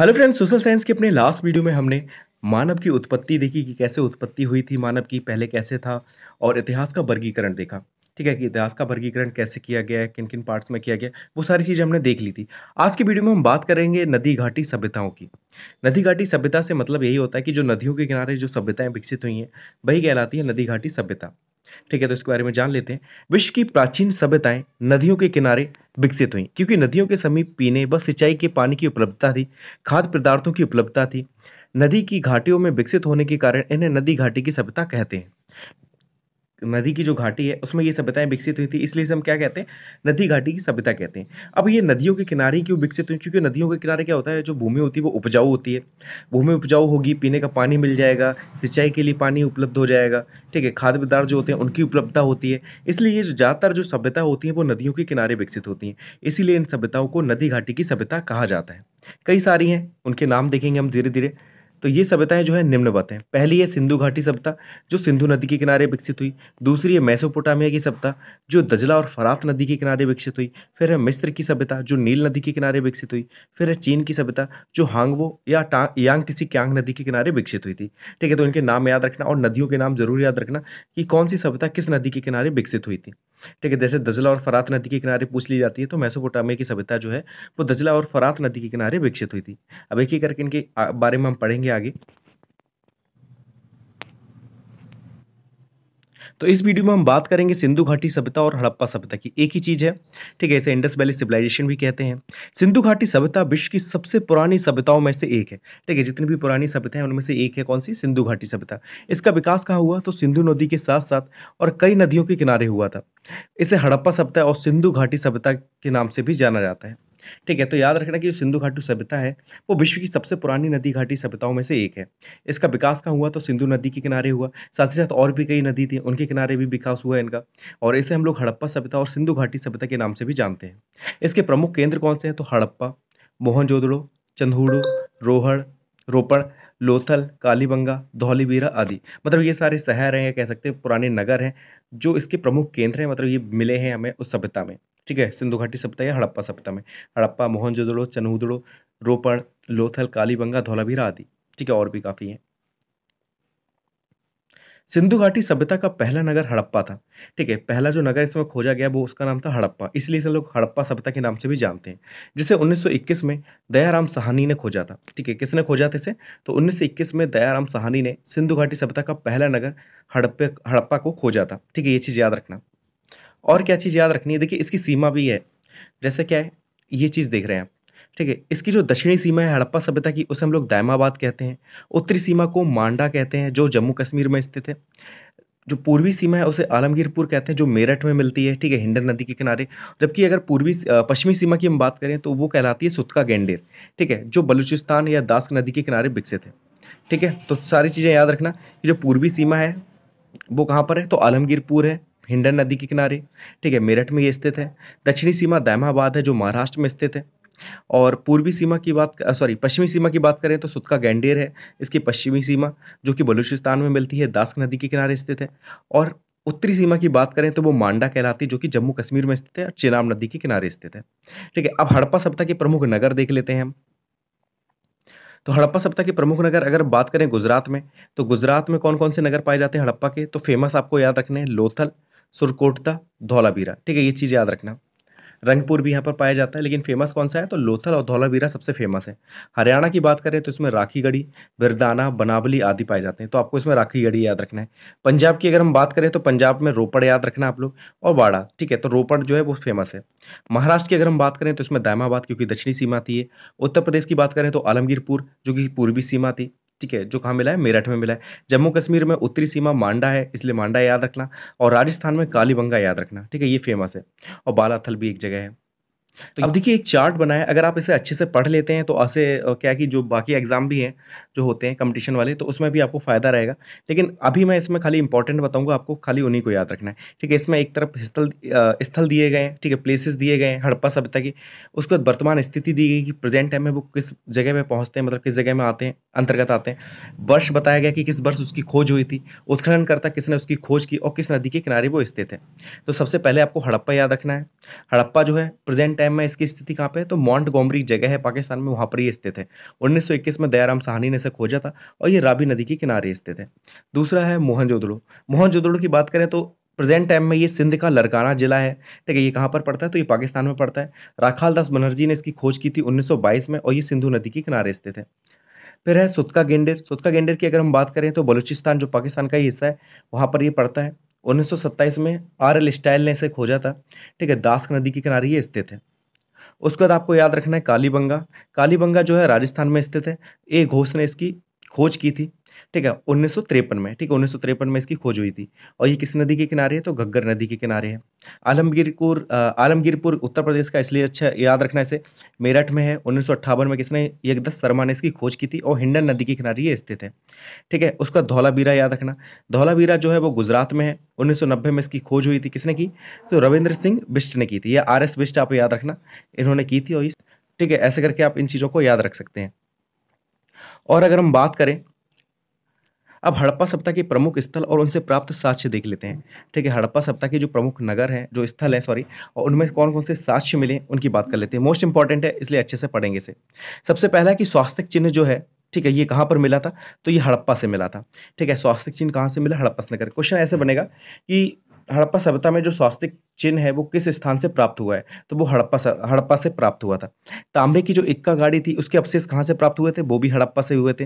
hello friends social science के अपने last video में हमने मानव की उत्पत्ति देखी कि कैसे उत्पत्ति हुई थी मानव की पहले कैसे था और इतिहास का वर्गीकरण देखा ठीक है कि इतिहास का वर्गीकरण कैसे किया गया है किन किन पार्ट्स में किया गया वो सारी चीज़ें हमने देख ली थी आज की वीडियो में हम बात करेंगे नदी घाटी सभ्यताओं की नदी घाटी सभ्यता से मतलब यही होता है कि जो नदियों के किनारे जो सभ्यताएँ विकसित हुई हैं वही कहलाती है नदी घाटी सभ्यता ठीक है तो इसके बारे में जान लेते हैं विश्व की प्राचीन सभ्यताएं नदियों के किनारे विकसित हुई क्योंकि नदियों के समीप पीने व सिंचाई के पानी की उपलब्धता थी खाद्य पदार्थों की उपलब्धता थी नदी की घाटियों में विकसित होने के कारण इन्हें नदी घाटी की सभ्यता कहते हैं नदी की जो घाटी है उसमें ये सभ्यताएं विकसित हुई थी इसलिए हम क्या कहते हैं नदी घाटी की सभ्यता कहते हैं अब ये नदियों के किनारे क्यों विकसित हुई क्योंकि नदियों के किनारे क्या होता है जो भूमि होती है वो उपजाऊ होती है भूमि उपजाऊ होगी पीने का पानी मिल जाएगा सिंचाई के लिए पानी उपलब्ध हो जाएगा ठीक है खाद्य पदार्थ जो होते हैं उनकी उपलब्धता होती है इसलिए ये ज़्यादातर जो सभ्यता होती है वो नदियों के किनारे विकसित होती हैं इसीलिए इन सभ्यताओं को नदी घाटी की सभ्यता कहा जाता है कई सारी हैं उनके नाम देखेंगे हम धीरे धीरे तो ये सभ्यताएं जो है निम्न बातें हैं पहली है सिंधु घाटी सभ्यता जो सिंधु नदी के किनारे विकसित हुई दूसरी है मैसोपोटामिया की सभ्यता जो दजला और फरात नदी के किनारे विकसित हुई फिर है मिस्र की सभ्यता जो नील नदी के किनारे विकसित हुई फिर है चीन की सभ्यता जो हांगवो या टांग यांग टिसी क्यांग नदी के किनारे विकसित हुई थी ठीक है तो इनके नाम याद रखना और नदियों के नाम जरूर याद रखना कि कौन सी सभ्यता किस नदी के किनारे विकसित हुई थी ठीक है जैसे दजला और फरात नदी के किनारे पूछ ली जाती है तो मैसोपोटामिया की सभ्यता जो है वो दजला और फरात नदी के किनारे विकसित हुई थी अब एक ही करके इनके बारे में हम पढ़ेंगे आगे तो इस वीडियो में हम बात करेंगे सिंधु घाटी सभ्यता और हड़प्पा सभ्यता की एक ही चीज़ है ठीक है इसे इंडस वैली सिविलाइजेशन भी कहते हैं सिंधु घाटी सभ्यता विश्व की सबसे पुरानी सभ्यताओं में से एक है ठीक है जितनी भी पुरानी सभ्यता है उनमें से एक है कौन सी सिंधु घाटी सभ्यता इसका विकास कहाँ हुआ तो सिंधु नदी के साथ साथ और कई नदियों के किनारे हुआ था इसे हड़प्पा सभ्यता और सिंधु घाटी सभ्यता के नाम से भी जाना जाता है ठीक है तो याद रखना कि जो सिंधु घाटी सभ्यता है वो विश्व की सबसे पुरानी नदी घाटी सभ्यताओं में से एक है इसका विकास कहाँ हुआ तो सिंधु नदी के किनारे हुआ साथ ही साथ और भी कई नदी थी उनके किनारे भी विकास हुआ इनका और इसे हम लोग हड़प्पा सभ्यता और सिंधु घाटी सभ्यता के नाम से भी जानते हैं इसके प्रमुख केंद्र कौन से हैं तो हड़प्पा मोहनजोदड़ो चंदूड़ो रोहड़ रोपड़ लोथल कालीबंगा धौलीबीरा आदि मतलब ये सारे शहर हैं या कह सकते हैं पुराने नगर हैं जो इसके प्रमुख केंद्र हैं मतलब ये मिले हैं हमें उस सभ्यता में ठीक है सिंधु घाटी सभ्यता या हड़प्पा सभ्यता में हड़प्पा मोहनजोदड़ो चनहुदड़ो रोपण लोथल कालीबंगा धौलावीरा आदि ठीक है और भी काफ़ी हैं सिंधु घाटी सभ्यता का पहला नगर हड़प्पा था ठीक है पहला जो नगर इसमें खोजा गया वो उसका नाम था हड़प्पा इसलिए इसे लोग हड़प्पा सभ्यता के नाम से भी जानते हैं जिसे 1921 में दयाराम सहानी ने खोजा था ठीक है किसने खोजा था इसे तो 1921 में दयाराम सहानी ने सिंधु घाटी सभ्यता का पहला नगर हड़प्पे हड़प्पा को खोजा था ठीक है ये चीज़ याद रखना और क्या चीज़ याद रखनी है देखिए इसकी सीमा भी है जैसे क्या है ये चीज़ देख रहे हैं आप ठीक है इसकी जो दक्षिणी सीमा है हड़प्पा सभ्यता की उसे हम लोग दायमाबाद कहते हैं उत्तरी सीमा को मांडा कहते हैं जो जम्मू कश्मीर में स्थित है जो पूर्वी सीमा है उसे आलमगीरपुर कहते हैं जो मेरठ में मिलती है ठीक है हिंडन नदी के किनारे जबकि अगर पूर्वी पश्चिमी सीमा की हम बात करें तो वो कहलाती है सुतका गेंडेर ठीक है जो बलूचिस्तान या दास्क नदी के किनारे विकसित है ठीक है तो सारी चीज़ें याद रखना कि जो पूर्वी सीमा है वो कहाँ पर है तो आलमगीरपुर है हिंडन नदी के किनारे ठीक है मेरठ में ये स्थित है दक्षिणी सीमा दैमाबाद है जो महाराष्ट्र में स्थित है और पूर्वी सीमा की बात सॉरी पश्चिमी सीमा की बात करें तो सुतका गैंडेर है इसकी पश्चिमी सीमा जो कि बलूचिस्तान में मिलती है दास्क नदी के किनारे स्थित है और उत्तरी सीमा की बात करें तो वो मांडा कहलाती है जो कि जम्मू कश्मीर में स्थित है और चेनाब नदी के किनारे स्थित है ठीक है अब हड़प्पा सभ्यता के प्रमुख नगर देख लेते हैं हम तो हड़प्पा सभ्यता के प्रमुख नगर अगर बात करें गुजरात में तो गुजरात में कौन कौन से नगर पाए जाते हैं हड़प्पा के तो फेमस आपको याद रखने हैं लोथल सुरकोटता धौलाबीरा ठीक है ये चीज़ याद रखना रंगपुर भी यहाँ पर पाया जाता है लेकिन फेमस कौन सा है तो लोथल और धौलावीरा सबसे फेमस है हरियाणा की बात करें तो इसमें राखी गढ़ी बिरदाना बनावली आदि पाए जाते हैं तो आपको इसमें राखी गढ़ी याद रखना है पंजाब की अगर हम बात करें तो पंजाब में रोपड़ याद रखना आप लोग और बाड़ा ठीक है तो रोपड़ जो है वो फेमस है महाराष्ट्र की अगर हम बात करें तो इसमें दैमाबाद क्योंकि दक्षिणी सीमा थी उत्तर प्रदेश की बात करें तो आलमगीरपुर जो कि पूर्वी सीमा थी ठीक है जो कहाँ मिला है मेरठ में मिला है जम्मू कश्मीर में उत्तरी सीमा मांडा है इसलिए मांडा याद रखना और राजस्थान में कालीबंगा याद रखना ठीक है ये फेमस है और बालाथल भी एक जगह है तो अब देखिए एक चार्ट बनाए अगर आप इसे अच्छे से पढ़ लेते हैं तो ऐसे क्या कि जो बाकी एग्ज़ाम भी हैं जो होते हैं कंपटीशन वाले तो उसमें भी आपको फ़ायदा रहेगा लेकिन अभी मैं इसमें खाली इंपॉर्टेंट बताऊंगा आपको खाली उन्हीं को याद रखना है ठीक है इसमें एक तरफ स्थल स्थल दिए गए हैं ठीक है प्लेसेस दिए गए हैं हड़प्पा सभ्यता की उसके बाद वर्तमान स्थिति दी गई कि प्रेजेंट टाइम में वो किस जगह पर पहुँचते हैं मतलब किस जगह में आते हैं अंतर्गत आते हैं वर्ष बताया गया कि किस वर्ष उसकी खोज हुई थी उत्खननकर्ता किसने उसकी खोज की और किस नदी के किनारे वो स्थित है तो सबसे पहले आपको हड़प्पा याद रखना है हड़प्पा जो है प्रेजेंट टाइम टाइम में इसकी स्थिति कहाँ पे है तो मॉन्ट गोमरी जगह है पाकिस्तान में वहाँ पर ये स्थित है 1921 में दयाराम साहनी ने इसे खोजा था और ये राबी नदी के किनारे स्थित है दूसरा है मोहनजोदड़ो मोहनजोदड़ो की बात करें तो प्रेजेंट टाइम में ये सिंध का लरकाना जिला है ठीक है ये कहाँ पर पड़ता है तो ये पाकिस्तान में पड़ता है राखाल दास बनर्जी ने इसकी खोज की थी उन्नीस में और ये सिंधु नदी के किनारे स्थित है फिर है सुतका गेंडेर सुतका गेंडेर की अगर हम बात करें तो बलूचिस्तान जो पाकिस्तान का ही हिस्सा है वहाँ पर ये पड़ता है 1927 में आर एल स्टाइल ने इसे खोजा था ठीक है दास नदी के किनारे ये स्थित है उसके बाद आपको याद रखना है कालीबंगा कालीबंगा जो है राजस्थान में स्थित है ए घोष ने इसकी खोज की थी ठीक है उन्नीस में ठीक है उन्नीस में इसकी खोज हुई थी और ये किस नदी के किनारे है तो घग्गर नदी के किनारे है आलमगीरपुर आलमगीरपुर उत्तर प्रदेश का इसलिए अच्छा याद रखना इसे मेरठ में है उन्नीस में किसने यकदस शर्मा ने इसकी खोज की थी और हिंडन नदी के किनारे ये स्थित है ठीक है उसका धौलाबीरा याद रखना धौलाबीरा जो है वो गुजरात में है उन्नीस में इसकी खोज हुई थी किसने की तो रविंद्र सिंह बिष्ट ने की थी या आर एस बिष्ट आप याद रखना इन्होंने की थी और ठीक है ऐसे करके आप इन चीज़ों को याद रख सकते हैं और अगर हम बात करें अब हड़प्पा सप्ताह के प्रमुख स्थल और उनसे प्राप्त साक्ष्य देख लेते हैं ठीक है हड़प्पा सप्ताह के जो प्रमुख नगर हैं जो स्थल हैं सॉरी और उनमें कौन कौन से साक्ष्य मिले उनकी बात कर लेते हैं मोस्ट इंपॉर्टेंट है इसलिए अच्छे से पढ़ेंगे इसे सबसे पहला कि स्वास्थ्य चिन्ह जो है ठीक है ये कहाँ पर मिला था तो ये हड़प्पा से मिला था ठीक है स्वास्थ्य चिन्ह कहाँ से मिला हड़प्पा नगर क्वेश्चन ऐसे बनेगा कि हड़प्पा सभ्यता में जो स्वास्तिक चिन्ह है वो किस स्थान से प्राप्त हुआ है तो वो हड़प्पा हड़प्पा से प्राप्त हुआ था तांबे की जो इक्का गाड़ी थी उसके अवशेष कहाँ से प्राप्त हुए थे वो भी हड़प्पा से हुए थे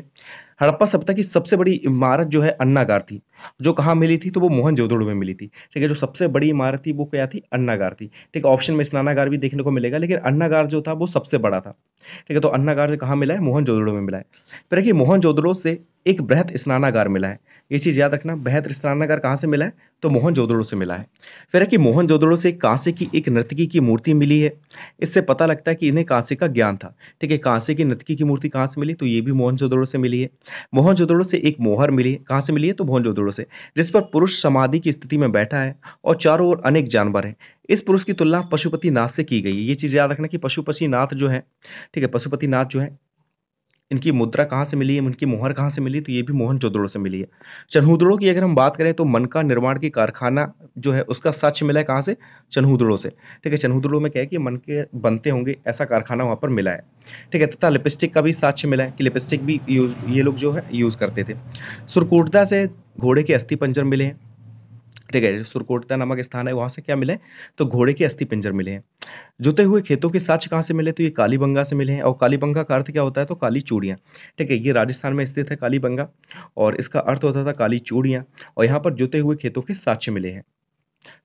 हड़प्पा सभ्यता की सबसे बड़ी इमारत जो है अन्नागार थी जो कहाँ मिली थी तो वो मोहन जोदड़ो में मिली थी ठीक है जो सबसे बड़ी इमारत थी वो क्या थी अन्नागार थी ठीक है ऑप्शन में स्नानागार भी देखने को मिलेगा लेकिन अन्नागार जो था वो सबसे बड़ा था ठीक है तो अन्नागार कहाँ मिला है मोहन जोदड़ो में मिला है फिर देखिए मोहन जोदड़ो से एक बृहत स्नानागार मिला है ये चीज़ याद रखना बृहत स्नानागार कहाँ से मिला है तो मोहन जोदड़ो से मिला है फिर है कि मोहन जोदड़ो से कांसे की एक नर्तकी की मूर्ति मिली है इससे पता लगता है कि इन्हें कांसे का ज्ञान था ठीक है कांसे की नर्तकी की मूर्ति कहाँ से मिली तो ये भी मोहन जोदड़ो से मिली है मोहन जोदड़ो से एक मोहर मिली है कहाँ से मिली है तो मोहन जोदड़ो से जिस पर पुरुष समाधि की स्थिति में बैठा है और चारों ओर अनेक जानवर हैं इस पुरुष की तुलना पशुपति नाथ से की गई है ये चीज़ याद रखना कि पशुपति नाथ जो है ठीक है पशुपति नाथ जो है इनकी मुद्रा कहाँ से मिली है इनकी मोहर कहाँ से मिली तो ये भी मोहन जोदड़ो से मिली है चन्हूदड़ों की अगर हम बात करें तो मन का निर्माण की कारखाना जो है उसका सच मिला है कहाँ से चन्हूदड़ों से ठीक है चन्हूदड़ों में क्या है कि मन के बनते होंगे ऐसा कारखाना वहाँ पर मिला है ठीक है तथा लिपस्टिक का भी साक्ष्य मिला है कि लिपस्टिक भी यूज़ ये लोग जो है यूज़ करते थे सुरकोटदा से घोड़े के अस्थि पंजर मिले हैं ठीक है सुरकोटता नामक स्थान है वहाँ से क्या मिले तो घोड़े के अस्थि पिंजर मिले हैं जुते हुए खेतों के साक्ष कहाँ से मिले तो ये कालीबंगा से मिले हैं और कालीबंगा का अर्थ क्या होता है तो काली चूड़ियाँ ठीक है ये राजस्थान में स्थित है कालीबंगा और इसका अर्थ होता था काली चूड़ियाँ और यहाँ पर जुते हुए खेतों के साक्ष्य मिले हैं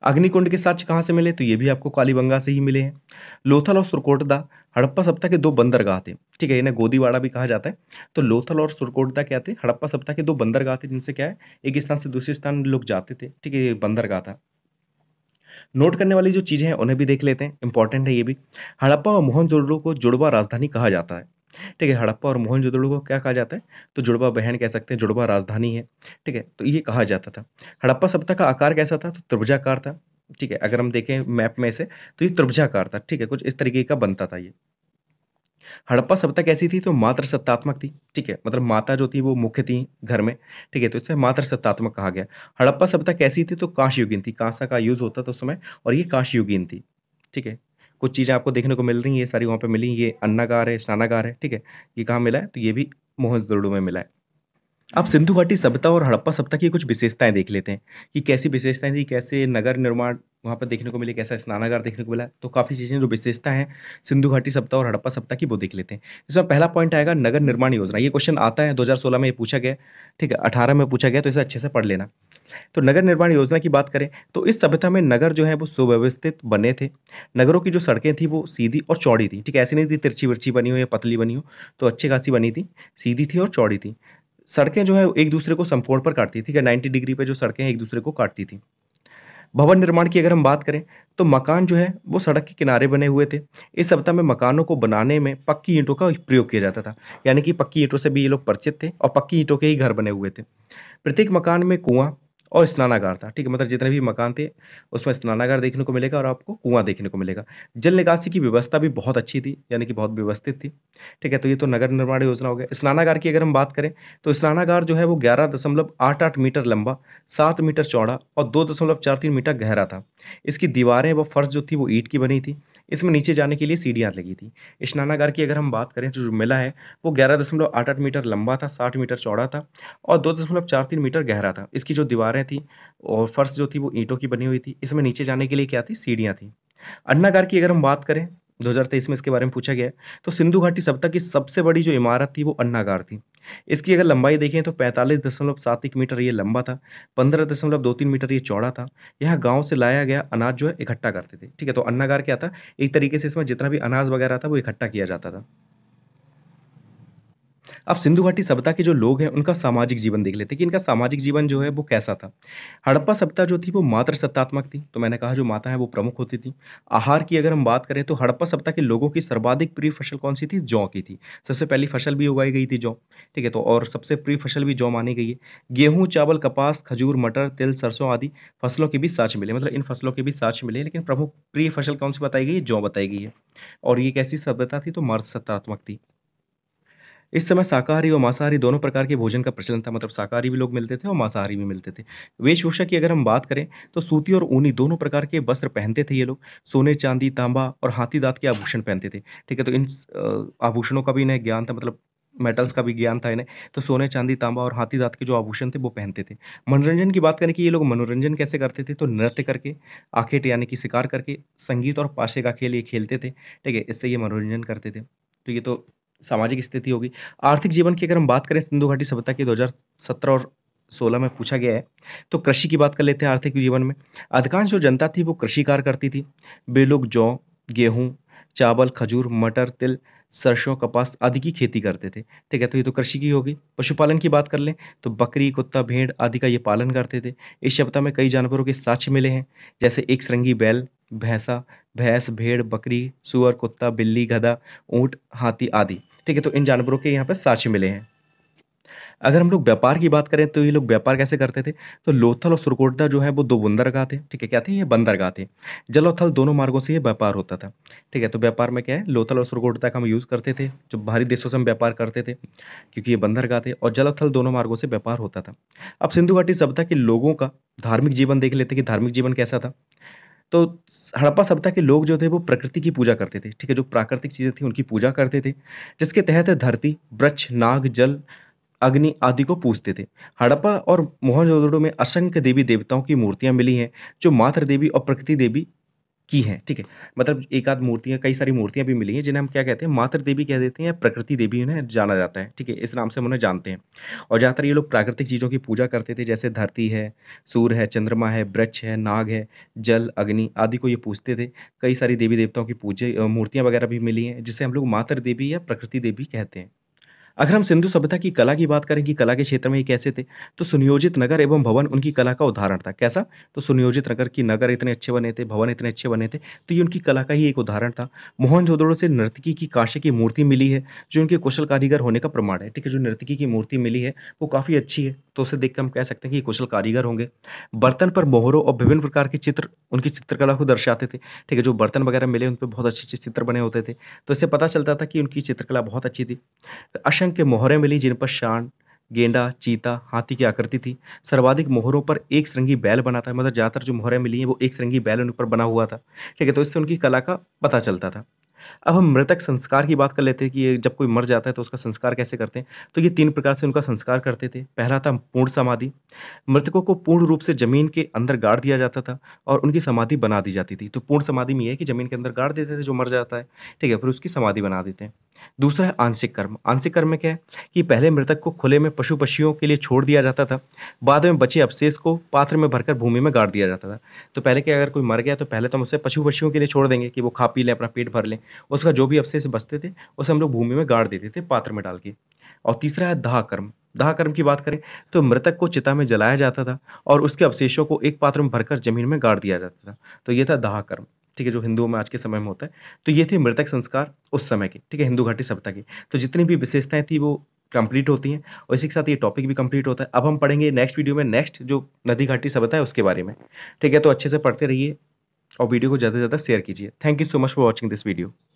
अग्निकुंड के साक्ष कहाँ से मिले तो ये भी आपको कालीबंगा से ही मिले हैं लोथल और सुरकोटदा हड़प्पा सप्ताह के दो बंदरगाह थे ठीक है इन्हें गोदीवाड़ा भी कहा जाता है तो लोथल और सुरकोटदा क्या थे हड़प्पा सप्ताह के दो बंदरगाह थे जिनसे क्या है एक स्थान से दूसरे स्थान लोग जाते थे ठीक है ये बंदरगाह था नोट करने वाली जो चीज़ें हैं उन्हें भी देख लेते हैं इंपॉर्टेंट है ये भी हड़प्पा और मोहन को जुड़वा राजधानी कहा जाता है ठीक है हड़प्पा और मोहनजोदड़ो को क्या कहा जाता है तो जुड़वा बहन कह सकते हैं जुड़वा राजधानी है ठीक है तो ये कहा जाता था हड़प्पा सभ्यता का आकार कैसा था तो त्रिभुजाकार था ठीक है अगर हम देखें मैप में से तो ये त्रिभुजाकार था ठीक है कुछ इस तरीके का बनता था ये हड़प्पा सभ्यता कैसी थी तो मात्र सत्तात्मक थी ठीक है मतलब माता जो थी वो मुख्य थी घर में ठीक है तो इसे मात्र सत्तात्मक कहा गया हड़प्पा सभ्यता कैसी थी तो कांश युगीन थी कांसा का यूज़ होता था उस समय और ये काशयुगीन युगीन थी ठीक है कुछ चीज़ें आपको देखने को मिल रही हैं ये सारी वहाँ पर मिली ये अन्नागार है स्नानागार है ठीक है ये कहाँ मिला है तो ये भी मोहनजोड़ो में मिला है अब सिंधु घाटी सभ्यता और हड़प्पा सभ्यता की कुछ विशेषताएं देख लेते हैं कि कैसी विशेषताएं थी कैसे नगर निर्माण वहाँ पर देखने को मिले कैसा स्नानागार देखने को मिला तो काफ़ी चीज़ें जो विशेषता हैं सिंधु घाटी सप्ताह और हड़प्पा सप्ताह की वो देख लेते हैं इसमें पहला पॉइंट आएगा नगर निर्माण योजना ये क्वेश्चन आता है 2016 में ये पूछा गया ठीक है 18 में पूछा गया तो इसे अच्छे से पढ़ लेना तो नगर निर्माण योजना की बात करें तो इस सभ्यता में नगर जो है वो सुव्यवस्थित बने थे नगरों की जो सड़कें थी वो सीधी और चौड़ी थी ठीक है ऐसी नहीं थी तिरछी विरछी बनी हो या पतली बनी हो तो अच्छी खासी बनी थी सीधी थी और चौड़ी थी सड़कें जो है एक दूसरे को समकोण पर काटती थी ठीक है नाइन्टी डिग्री पर जो सड़कें एक दूसरे को काटती थी भवन निर्माण की अगर हम बात करें तो मकान जो है वो सड़क के किनारे बने हुए थे इस सप्ताह में मकानों को बनाने में पक्की ईंटों का प्रयोग किया जाता था यानी कि पक्की ईंटों से भी ये लोग परिचित थे और पक्की ईंटों के ही घर बने हुए थे प्रत्येक मकान में कुआँ और स्नानागार था ठीक है मतलब जितने भी मकान थे उसमें स्नानागार देखने को मिलेगा और आपको कुआं देखने को मिलेगा जल निकासी की व्यवस्था भी बहुत अच्छी थी यानी कि बहुत व्यवस्थित थी ठीक है तो ये तो नगर निर्माण योजना हो गया स्नानागार की अगर हम बात करें तो स्नानागार जो है वो ग्यारह दशमलव आठ आठ मीटर लंबा सात मीटर चौड़ा और दो दशमलव चार तीन मीटर गहरा था इसकी दीवारें व फर्श जो थी वो ईट की बनी थी इसमें नीचे जाने के लिए सीढ़ियाँ लगी थी स्नानागार की अगर हम बात करें तो जो मेला है वो ग्यारह दशमलव आठ आठ मीटर लंबा था साठ मीटर चौड़ा था और दो दशमलव चार तीन मीटर गहरा था इसकी जो दीवारें थी और फर्श जो थी वो ईंटों की बनी हुई थी इसमें नीचे जाने के लिए क्या थी सीढ़ियाँ थी अन्नागार की अगर हम बात करें दो में इसके बारे में पूछा गया तो सिंधु घाटी सभ्यता की सबसे बड़ी जो इमारत थी वो अन्नागार थी इसकी अगर लंबाई देखें तो पैंतालीस दशमलव सात एक मीटर ये लंबा था पंद्रह दशमलव दो तीन मीटर ये चौड़ा था यहाँ गाँव से लाया गया अनाज जो है इकट्ठा करते थे ठीक है तो अन्नागार क्या था एक तरीके से इसमें जितना भी अनाज वगैरह था वो इकट्ठा किया जाता था अब सिंधु घाटी सभ्यता के जो लोग हैं उनका सामाजिक जीवन देख लेते हैं कि इनका सामाजिक जीवन जो है वो कैसा था हड़प्पा सभ्यता जो थी वो मात्र सत्तात्मक थी तो मैंने कहा जो माता है वो प्रमुख होती थी आहार की अगर हम बात करें तो हड़प्पा सभ्यता के लोगों की सर्वाधिक प्रिय फसल कौन सी थी जौ की थी सबसे पहली फसल भी उगाई गई थी जौ ठीक है तो और सबसे प्रिय फसल भी जौ मानी गई है गेहूँ चावल कपास खजूर मटर तिल सरसों आदि फसलों के भी साक्ष मिले मतलब इन फसलों के भी साक्ष मिले लेकिन प्रमुख प्रिय फसल कौन सी बताई गई जौ बताई गई है और ये कैसी सभ्यता थी तो मातृ सत्तात्मक थी इस समय शाकाहारी और मांसाहारी दोनों प्रकार के भोजन का प्रचलन था मतलब शाकाहारी भी लोग मिलते थे और मांसाहारी भी मिलते थे वेशभूषा की अगर हम बात करें तो सूती और ऊनी दोनों प्रकार के वस्त्र पहनते थे ये लोग सोने चांदी तांबा और हाथी दांत के आभूषण पहनते थे ठीक है तो इन आभूषणों का भी इन्हें ज्ञान था मतलब मेटल्स का भी ज्ञान था इन्हें तो सोने चांदी तांबा और हाथी दांत के जो आभूषण थे वो पहनते थे मनोरंजन की बात करें कि ये लोग मनोरंजन कैसे करते थे तो नृत्य करके आखेट यानी कि शिकार करके संगीत और पाशे का खेल ये खेलते थे ठीक है इससे ये मनोरंजन करते थे तो ये तो सामाजिक स्थिति होगी आर्थिक जीवन की अगर हम बात करें सिंधु घाटी सभ्यता की 2017 और 16 में पूछा गया है तो कृषि की बात कर लेते हैं आर्थिक जीवन में अधिकांश जो जनता थी वो कृषि कार्य करती थी वे लोग जौ गेहूँ चावल खजूर मटर तिल सरसों कपास आदि की खेती करते थे ठीक है तो ये तो कृषि की होगी पशुपालन की बात कर लें तो बकरी कुत्ता भेड़ आदि का ये पालन करते थे इस सभ्यता में कई जानवरों के साक्ष्य मिले हैं जैसे एक सरंगी बैल भैंसा भैंस भेड़ बकरी सुअर कुत्ता बिल्ली गधा ऊँट हाथी आदि ठीक है तो इन जानवरों के यहाँ पर साक्ष्य मिले हैं अगर हम लोग व्यापार की बात करें तो ये लोग व्यापार कैसे करते थे तो लोथल और सुरकोटदा जो है वो दो बंदरगाह थे ठीक है क्या थे ये बंदरगाह थे जल और थल दोनों मार्गों से ये व्यापार होता था ठीक है तो व्यापार में क्या है लोथल और सुरकोटदा का हम यूज़ करते थे जो बाहरी देशों से हम व्यापार करते थे क्योंकि ये बंदरगाह थे और जल और थल दोनों मार्गों से व्यापार होता था अब सिंधु घाटी सभ्यता के लोगों का धार्मिक जीवन देख लेते कि धार्मिक जीवन कैसा था तो हड़प्पा सभ्यता के लोग जो थे वो प्रकृति की पूजा करते थे ठीक है जो प्राकृतिक चीज़ें थी उनकी पूजा करते थे जिसके तहत धरती वृक्ष नाग जल अग्नि आदि को पूजते थे हड़प्पा और मोहनजोदड़ो में असंख्य देवी देवताओं की मूर्तियां मिली हैं जो मातृ देवी और प्रकृति देवी की हैं ठीक है मतलब एक आध मूर्तियाँ कई सारी मूर्तियाँ भी मिली हैं जिन्हें हम क्या कहते हैं मातृ देवी कह देते हैं प्रकृति देवी उन्हें जाना जाता है ठीक है इस नाम से हम उन्हें जानते हैं और ज़्यादातर ये लोग प्राकृतिक चीज़ों की पूजा करते थे जैसे धरती है सूर्य है चंद्रमा है वृक्ष है नाग है जल अग्नि आदि को ये पूजते थे कई सारी देवी देवताओं की पूजे मूर्तियाँ वगैरह भी मिली हैं जिसे हम लोग मातृ देवी या प्रकृति देवी कहते हैं अगर हम सिंधु सभ्यता की कला की बात करें कि कला के क्षेत्र में ये कैसे थे तो सुनियोजित नगर एवं भवन उनकी कला का उदाहरण था कैसा तो सुनियोजित नगर की नगर इतने अच्छे बने थे भवन इतने अच्छे बने थे तो ये उनकी कला का ही एक उदाहरण था मोहन जोदड़ो से नर्तकी की कांसे की मूर्ति मिली है जो उनके कुशल कारीगर होने का प्रमाण है ठीक है जो नर्तकी की मूर्ति मिली है वो काफ़ी अच्छी है तो उसे देख हम कह सकते हैं कि कुशल कारीगर होंगे बर्तन पर मोहरों और विभिन्न प्रकार के चित्र उनकी चित्रकला को दर्शाते थे ठीक है जो बर्तन वगैरह मिले उन पर बहुत अच्छे अच्छे चित्र बने होते थे तो इससे पता चलता था कि उनकी चित्रकला बहुत अच्छी थी तो अशंक शंख के मोहरें मिली जिन पर शान गेंडा चीता हाथी की आकृति थी सर्वाधिक मोहरों पर एक सरंगी बैल बना था मतलब ज़्यादातर जो मोहरें मिली हैं वो एक सरंगी बैल उन पर बना हुआ था ठीक है तो इससे उनकी कला का पता चलता था अब हम मृतक संस्कार की बात कर लेते हैं कि जब कोई मर जाता है तो उसका संस्कार कैसे करते हैं तो ये तीन प्रकार से उनका संस्कार करते थे पहला था पूर्ण समाधि मृतकों को पूर्ण रूप से ज़मीन के अंदर गाड़ दिया जाता था और उनकी समाधि बना दी जाती थी तो पूर्ण समाधि में यह है कि ज़मीन के अंदर गाड़ देते थे जो मर जाता है ठीक है फिर उसकी समाधि बना देते हैं दूसरा है आंशिक कर्म आंशिक कर्म में क्या है कि पहले मृतक को खुले में पशु पक्षियों के लिए छोड़ दिया जाता था बाद में बचे अवशेष को पात्र में भरकर भूमि में गाड़ दिया जाता था तो पहले क्या अगर कोई मर गया तो पहले तो हम उसे पशु पक्षियों के लिए छोड़ देंगे कि वो खा पी लें अपना पेट भर लें उसका जो भी अवशेष बचते थे उसे हम लोग भूमि में गाड़ देते थे पात्र में डाल के और तीसरा है दाह कर्म दाह कर्म की बात करें तो मृतक को चिता में जलाया जाता था और उसके अवशेषों को एक पात्र में भरकर जमीन में गाड़ दिया जाता था तो ये था दाह कर्म ठीक है जो हिंदुओं में आज के समय में होता है तो ये थे मृतक संस्कार उस समय के ठीक है हिंदू घाटी सभ्यता की तो जितनी भी विशेषताएं थी वो कंप्लीट होती हैं और इसी के साथ ये टॉपिक भी कंप्लीट होता है अब हम पढ़ेंगे नेक्स्ट वीडियो में नेक्स्ट जो नदी घाटी सभ्यता है उसके बारे में ठीक है तो अच्छे से पढ़ते रहिए और वीडियो को ज़्यादा से ज़्यादा शेयर कीजिए thank you so much for watching this video